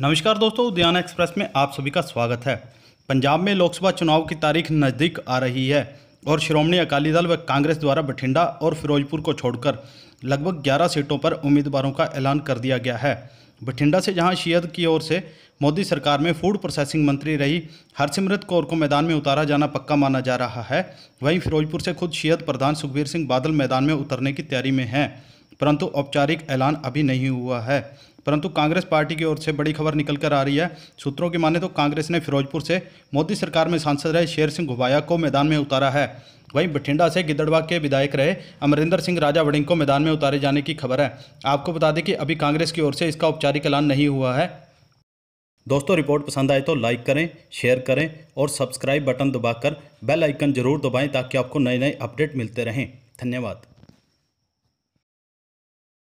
नमस्कार दोस्तों उद्यान एक्सप्रेस में आप सभी का स्वागत है पंजाब में लोकसभा चुनाव की तारीख नज़दीक आ रही है और श्रोमणी अकाली दल व कांग्रेस द्वारा बठिंडा और फिरोजपुर को छोड़कर लगभग 11 सीटों पर उम्मीदवारों का ऐलान कर दिया गया है बठिंडा से जहां शीयद की ओर से मोदी सरकार में फूड प्रोसेसिंग मंत्री रही हरसिमरत कौर को मैदान में उतारा जाना पक्का माना जा रहा है वहीं फिरोजपुर से खुद शीयद प्रधान सुखबीर सिंह बादल मैदान में उतरने की तैयारी में हैं परंतु औपचारिक ऐलान अभी नहीं हुआ है परंतु कांग्रेस पार्टी की ओर से बड़ी खबर निकल कर आ रही है सूत्रों की माने तो कांग्रेस ने फिरोजपुर से मोदी सरकार में सांसद रहे शेर सिंह घुबाया को मैदान में उतारा है वहीं बठिंडा से गिदड़बाग के विधायक रहे अमरिंदर सिंह राजा वड़िंग को मैदान में उतारे जाने की खबर है आपको बता दें कि अभी कांग्रेस की ओर से इसका औपचारिक ऐलान नहीं हुआ है दोस्तों रिपोर्ट पसंद आए तो लाइक करें शेयर करें और सब्सक्राइब बटन दबाकर बेल आइकन जरूर दबाएं ताकि आपको नए नए अपडेट मिलते रहें धन्यवाद